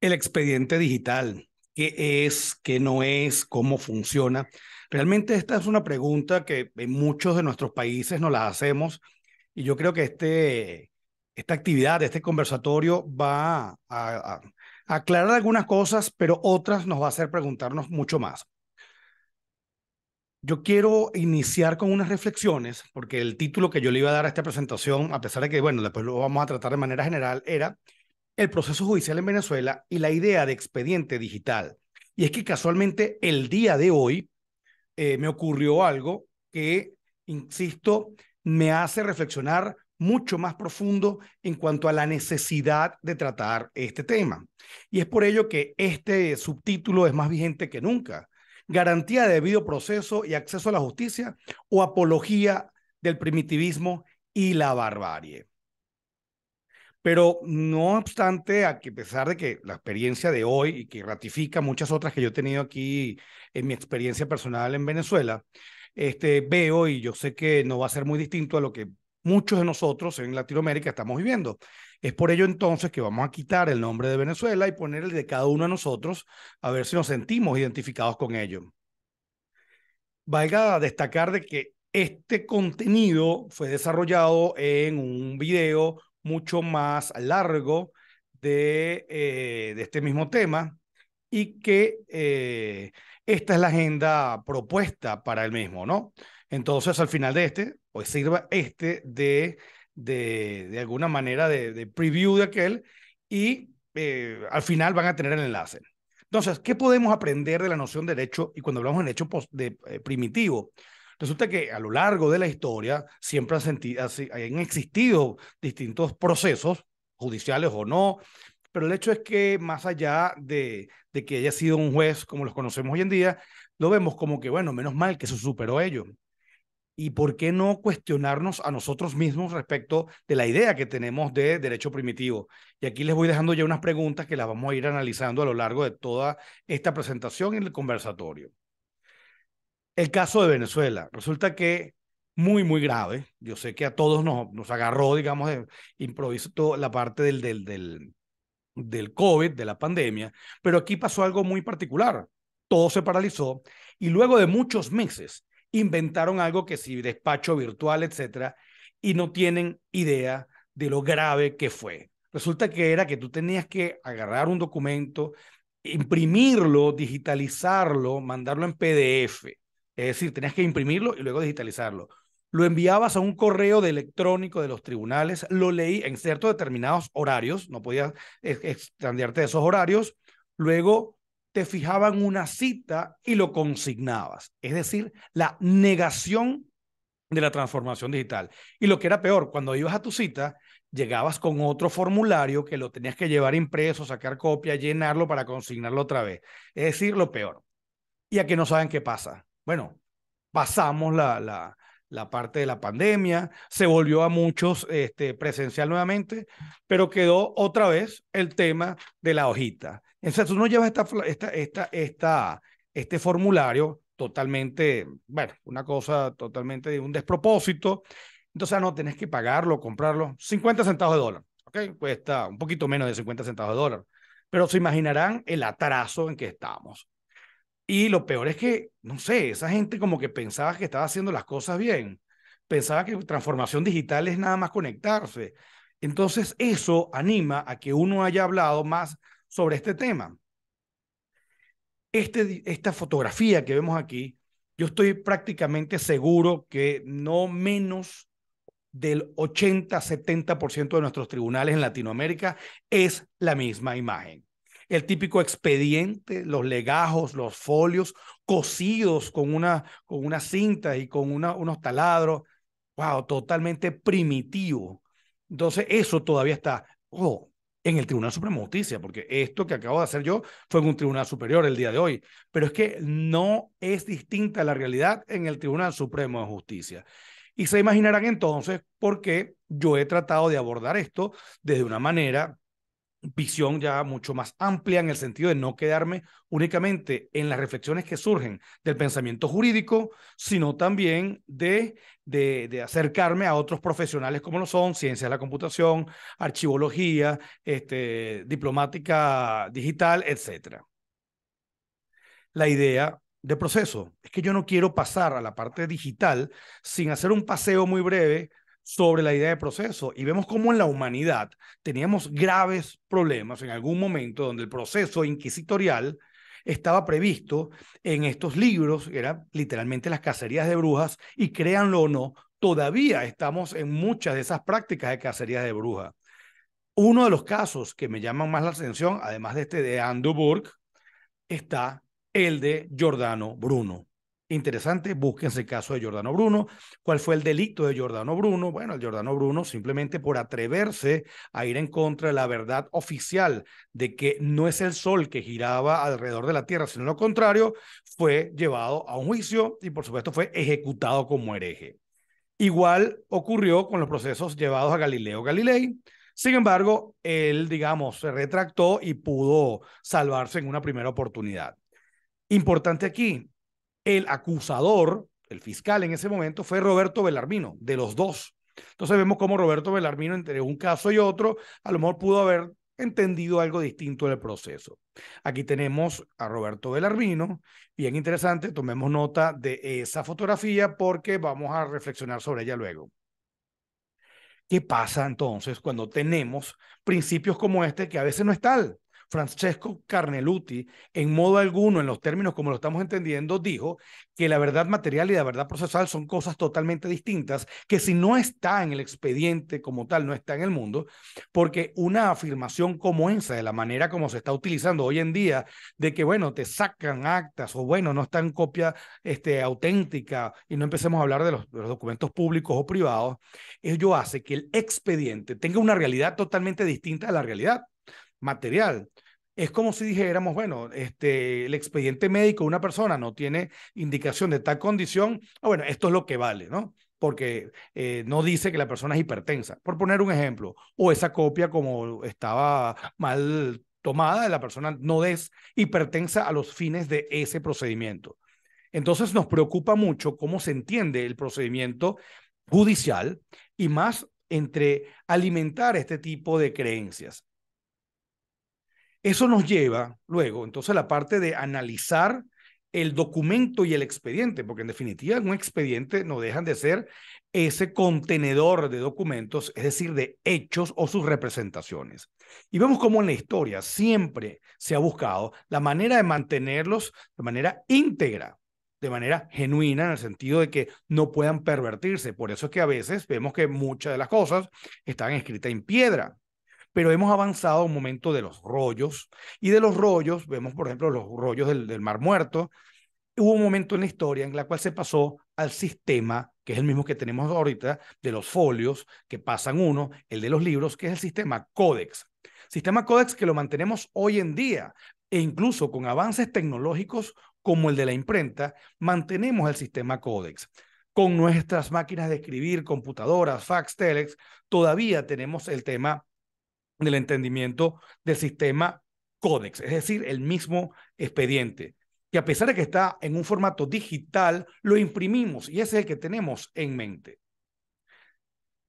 el expediente digital. ¿Qué es? ¿Qué no es? ¿Cómo funciona? Realmente esta es una pregunta que en muchos de nuestros países no la hacemos y yo creo que este, esta actividad, este conversatorio va a, a aclarar algunas cosas, pero otras nos va a hacer preguntarnos mucho más. Yo quiero iniciar con unas reflexiones, porque el título que yo le iba a dar a esta presentación, a pesar de que, bueno, después lo vamos a tratar de manera general, era el proceso judicial en Venezuela y la idea de expediente digital. Y es que casualmente el día de hoy eh, me ocurrió algo que, insisto, me hace reflexionar mucho más profundo en cuanto a la necesidad de tratar este tema. Y es por ello que este subtítulo es más vigente que nunca. Garantía de debido proceso y acceso a la justicia o apología del primitivismo y la barbarie. Pero no obstante, a que pesar de que la experiencia de hoy y que ratifica muchas otras que yo he tenido aquí en mi experiencia personal en Venezuela, este, veo y yo sé que no va a ser muy distinto a lo que muchos de nosotros en Latinoamérica estamos viviendo. Es por ello entonces que vamos a quitar el nombre de Venezuela y poner el de cada uno de nosotros a ver si nos sentimos identificados con ello. Valga destacar de que este contenido fue desarrollado en un video mucho más largo eh, de, este mismo tema y que eh, esta es la agenda propuesta para el mismo, ¿no? Entonces, al final de este, pues sirva este de, de, de alguna manera de, preview de aquel y eh, al final van a tener el enlace. Entonces, ¿qué podemos aprender de la noción de derecho? Y cuando hablamos de derecho de, primitivo, Resulta que a lo largo de la historia siempre han, existido distintos procesos, judiciales o no, pero el hecho es que más allá de, que haya sido un juez como los conocemos hoy en día, lo vemos como que, bueno, menos mal que se superó ello. ¿Y por qué no cuestionarnos a nosotros mismos respecto de la idea que tenemos de derecho primitivo? Y aquí les voy dejando ya unas preguntas que las vamos a ir analizando a lo largo de toda esta presentación en el conversatorio. El caso de Venezuela. Resulta que muy, muy grave. Yo sé que a todos nos, nos agarró, digamos, de improviso la parte del, del, del, del COVID, de la pandemia, pero aquí pasó algo muy particular. Todo se paralizó y luego de muchos meses inventaron algo que si despacho virtual, etcétera, y no tienen idea de lo grave que fue. Resulta que era que tú tenías que agarrar un documento, imprimirlo, digitalizarlo, mandarlo en PDF es decir, tenías que imprimirlo y luego digitalizarlo. Lo enviabas a un correo de electrónico de los tribunales, lo leí en ciertos determinados horarios, no podías extenderte esos horarios, luego te fijaban una cita y lo consignabas. Es decir, la negación de la transformación digital. Y lo que era peor, cuando ibas a tu cita, llegabas con otro formulario que lo tenías que llevar impreso, sacar copia, llenarlo para consignarlo otra vez. Es decir, lo peor. Y a que no saben qué pasa bueno, pasamos la, la, parte de la pandemia, se volvió a muchos este, presencial nuevamente, pero quedó otra vez el tema de la hojita. Entonces, uno lleva esta, esta, esta, este formulario totalmente, bueno, una cosa totalmente de un despropósito. Entonces, ah, no, tenés que pagarlo, comprarlo, 50 centavos de dólar, ¿ok? Cuesta un poquito menos de 50 centavos de dólar. Pero se imaginarán el atraso en que estamos. Y lo peor es que, no sé, esa gente como que pensaba que estaba haciendo las cosas bien, pensaba que transformación digital es nada más conectarse. Entonces eso anima a que uno haya hablado más sobre este tema. Este, esta fotografía que vemos aquí, yo estoy prácticamente seguro que no menos del 80-70% de nuestros tribunales en Latinoamérica es la misma imagen el típico expediente, los legajos, los folios cosidos con una, con una cinta y con unos taladros. Wow, totalmente primitivo. Entonces, eso todavía está en el Tribunal Supremo de Justicia, porque esto que acabo de hacer yo fue en un tribunal superior el día de hoy. Pero es que no es distinta la realidad en el Tribunal Supremo de Justicia. Y se imaginarán entonces por qué yo he tratado de abordar esto desde una manera visión ya mucho más amplia en el sentido de no quedarme únicamente en las reflexiones que surgen del pensamiento jurídico, sino también de, acercarme a otros profesionales como lo son ciencias de la computación, archivología, este, diplomática digital, etc. La idea de proceso es que yo no quiero pasar a la parte digital sin hacer un paseo muy breve sobre la idea de proceso y vemos cómo en la humanidad teníamos graves problemas en algún momento donde el proceso inquisitorial estaba previsto en estos libros, eran literalmente las cacerías de brujas y créanlo o no, todavía estamos en muchas de esas prácticas de cacerías de brujas. Uno de los casos que me llama más la atención, además de este de Andrew está el de Giordano Bruno interesante, búsquense el caso de Giordano Bruno. ¿Cuál fue el delito de Giordano Bruno? Bueno, el Giordano Bruno simplemente por atreverse a ir en contra de la verdad oficial de que no es el sol que giraba alrededor de la Tierra, sino lo contrario, fue llevado a un juicio y por supuesto fue ejecutado como hereje. Igual ocurrió con los procesos llevados a Galileo Galilei. Sin embargo, él, digamos, se retractó y pudo salvarse en una primera oportunidad. Importante aquí, el acusador, el fiscal en ese momento, fue Roberto Belarmino, de los dos. Entonces vemos cómo Roberto Belarmino, entre un caso y otro, a lo mejor pudo haber entendido algo distinto del proceso. Aquí tenemos a Roberto Belarmino, bien interesante, tomemos nota de esa fotografía porque vamos a reflexionar sobre ella luego. ¿Qué pasa entonces cuando tenemos principios como este que a veces no es tal? Francesco Carneluti, en modo alguno, en los términos como lo estamos entendiendo, dijo que la verdad material y la verdad procesal son cosas totalmente distintas, que si no está en el expediente como tal, no está en el mundo, porque una afirmación como esa, de la manera como se está utilizando hoy en día, de que, bueno, te sacan actas o, bueno, no está en copia este, auténtica y no empecemos a hablar de los, documentos públicos o privados, ello hace que el expediente tenga una realidad totalmente distinta a la realidad material. Es como si dijéramos, bueno, este, el expediente médico de una persona no tiene indicación de tal condición, o ah, bueno, esto es lo que vale, ¿no? Porque eh, no dice que la persona es hipertensa, por poner un ejemplo, o esa copia como estaba mal tomada la persona no es hipertensa a los fines de ese procedimiento. Entonces nos preocupa mucho cómo se entiende el procedimiento judicial y más entre alimentar este tipo de creencias. Eso nos lleva luego, entonces, a la parte de analizar el documento y el expediente, porque en definitiva un expediente no dejan de ser ese contenedor de documentos, es decir, de hechos o sus representaciones. Y vemos cómo en la historia siempre se ha buscado la manera de mantenerlos de manera íntegra, de manera genuina, en el sentido de que no puedan pervertirse. Por eso es que a veces vemos que muchas de las cosas están escritas en piedra, pero hemos avanzado un momento de los rollos y de los rollos, vemos por ejemplo los rollos del, Mar Muerto, hubo un momento en la historia en la cual se pasó al sistema, que es el mismo que tenemos ahorita, de los folios, que pasan uno, el de los libros, que es el sistema Codex. Sistema Codex que lo mantenemos hoy en día e incluso con avances tecnológicos como el de la imprenta, mantenemos el sistema Codex. Con nuestras máquinas de escribir, computadoras, fax, telex, todavía tenemos el tema del entendimiento del sistema Codex, es decir, el mismo expediente, que a pesar de que está en un formato digital, lo imprimimos y ese es el que tenemos en mente.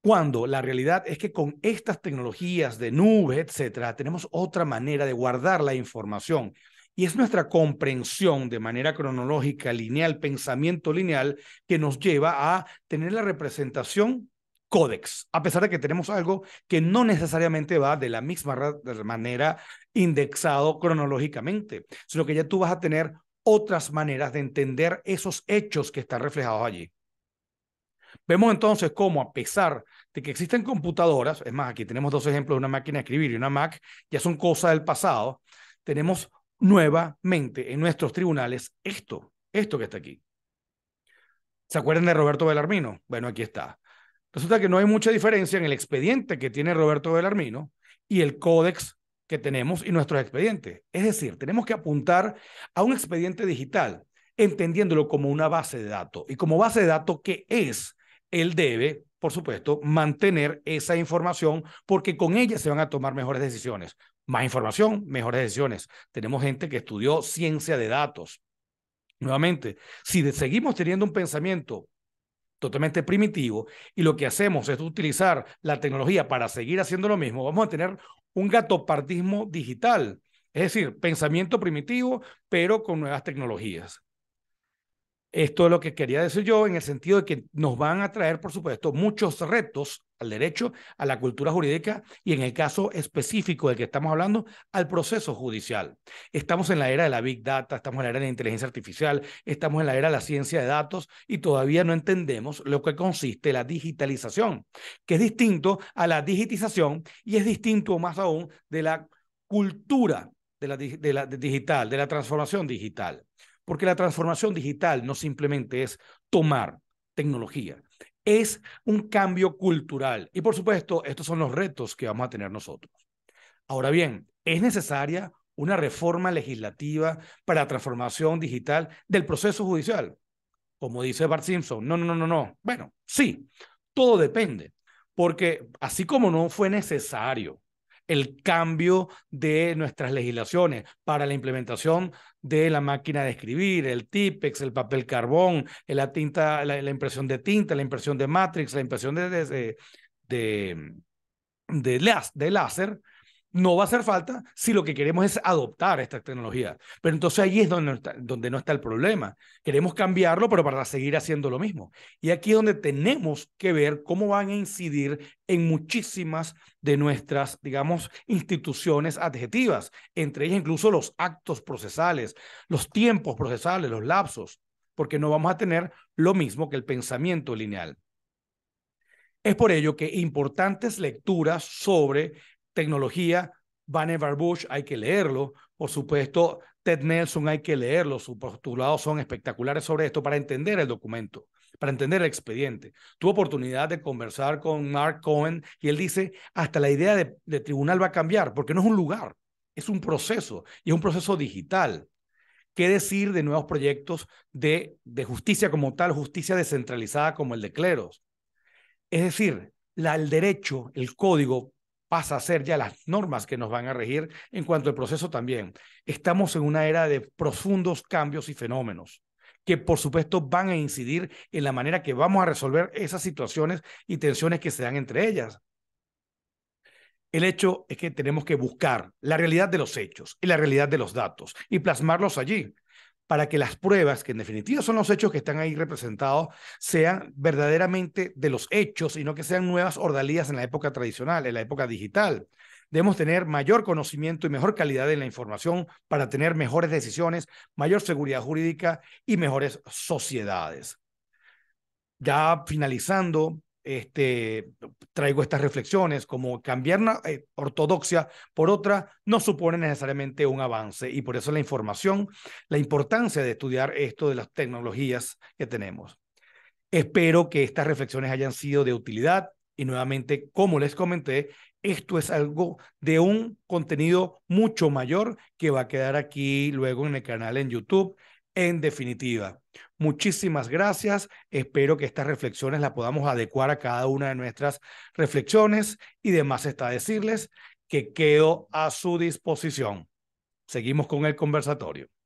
Cuando la realidad es que con estas tecnologías de nube, etcétera, tenemos otra manera de guardar la información. Y es nuestra comprensión de manera cronológica, lineal, pensamiento lineal, que nos lleva a tener la representación códex, a pesar de que tenemos algo que no necesariamente va de la misma manera indexado cronológicamente, sino que ya tú vas a tener otras maneras de entender esos hechos que están reflejados allí. Vemos entonces cómo, a pesar de que existen computadoras, es más, aquí tenemos dos ejemplos de una máquina de escribir y una Mac, ya son cosas del pasado, tenemos nuevamente en nuestros tribunales esto, esto que está aquí. ¿Se acuerdan de Roberto Belarmino? Bueno, aquí está. Resulta que no hay mucha diferencia en el expediente que tiene Roberto Belarmino y el códex que tenemos y nuestros expedientes. Es decir, tenemos que apuntar a un expediente digital, entendiéndolo como una base de datos. Y como base de datos, que es? Él debe, por supuesto, mantener esa información porque con ella se van a tomar mejores decisiones. Más información, mejores decisiones. Tenemos gente que estudió ciencia de datos. Nuevamente, si seguimos teniendo un pensamiento totalmente primitivo y lo que hacemos es utilizar la tecnología para seguir haciendo lo mismo, vamos a tener un gatopartismo digital, es decir, pensamiento primitivo, pero con nuevas tecnologías. Esto es lo que quería decir yo en el sentido de que nos van a traer, por supuesto, muchos retos al derecho, a la cultura jurídica y en el caso específico del que estamos hablando, al proceso judicial. Estamos en la era de la big data, estamos en la era de la inteligencia artificial, estamos en la era de la ciencia de datos y todavía no entendemos lo que consiste la digitalización, que es distinto a la digitización y es distinto más aún de la cultura de la, digital, de la transformación digital. Porque la transformación digital no simplemente es tomar tecnología, es un cambio cultural. Y por supuesto, estos son los retos que vamos a tener nosotros. Ahora bien, es necesaria una reforma legislativa para la transformación digital del proceso judicial. Como dice Bart Simpson, no, no, no, no. Bueno, sí, todo depende, porque así como no fue necesario el cambio de nuestras legislaciones para la implementación de la máquina de escribir, el TIPEX, el papel carbón, la tinta, la, impresión de tinta, la impresión de matrix, la impresión de, de, de láser, no va a hacer falta si lo que queremos es adoptar esta tecnología. Pero entonces ahí es donde está, donde no está el problema. Queremos cambiarlo, pero para seguir haciendo lo mismo. Y aquí es donde tenemos que ver cómo van a incidir en muchísimas de nuestras, digamos, instituciones adjetivas, entre ellas incluso los actos procesales, los tiempos procesales, los lapsos, porque no vamos a tener lo mismo que el pensamiento lineal. Es por ello que importantes lecturas sobre tecnología, Vannevar Bush hay que leerlo, por supuesto, Ted Nelson hay que leerlo, sus postulados son espectaculares sobre esto para entender el documento, para entender el expediente. Tuve oportunidad de conversar con Mark Cohen y él dice, hasta la idea de, tribunal va a cambiar, porque no es un lugar, es un proceso, y es un proceso digital. ¿Qué decir de nuevos proyectos de, de justicia como tal, justicia descentralizada como el de Cleros? Es decir, la, el derecho, el código pasa a ser ya las normas que nos van a regir en cuanto al proceso también. Estamos en una era de profundos cambios y fenómenos que por supuesto van a incidir en la manera que vamos a resolver esas situaciones y tensiones que se dan entre ellas. El hecho es que tenemos que buscar la realidad de los hechos y la realidad de los datos y plasmarlos allí para que las pruebas, que en definitiva son los hechos que están ahí representados, sean verdaderamente de los hechos y no que sean nuevas ordalías en la época tradicional, en la época digital. Debemos tener mayor conocimiento y mejor calidad en la información para tener mejores decisiones, mayor seguridad jurídica y mejores sociedades. Ya finalizando, este, traigo estas reflexiones, como cambiar una eh, ortodoxia por otra no supone necesariamente un avance y por eso la información, la importancia de estudiar esto de las tecnologías que tenemos. Espero que estas reflexiones hayan sido de utilidad y nuevamente, como les comenté, esto es algo de un contenido mucho mayor que va a quedar aquí luego en el canal en YouTube en definitiva. Muchísimas gracias. Espero que estas reflexiones las podamos adecuar a cada una de nuestras reflexiones y demás está decirles que quedo a su disposición. Seguimos con el conversatorio.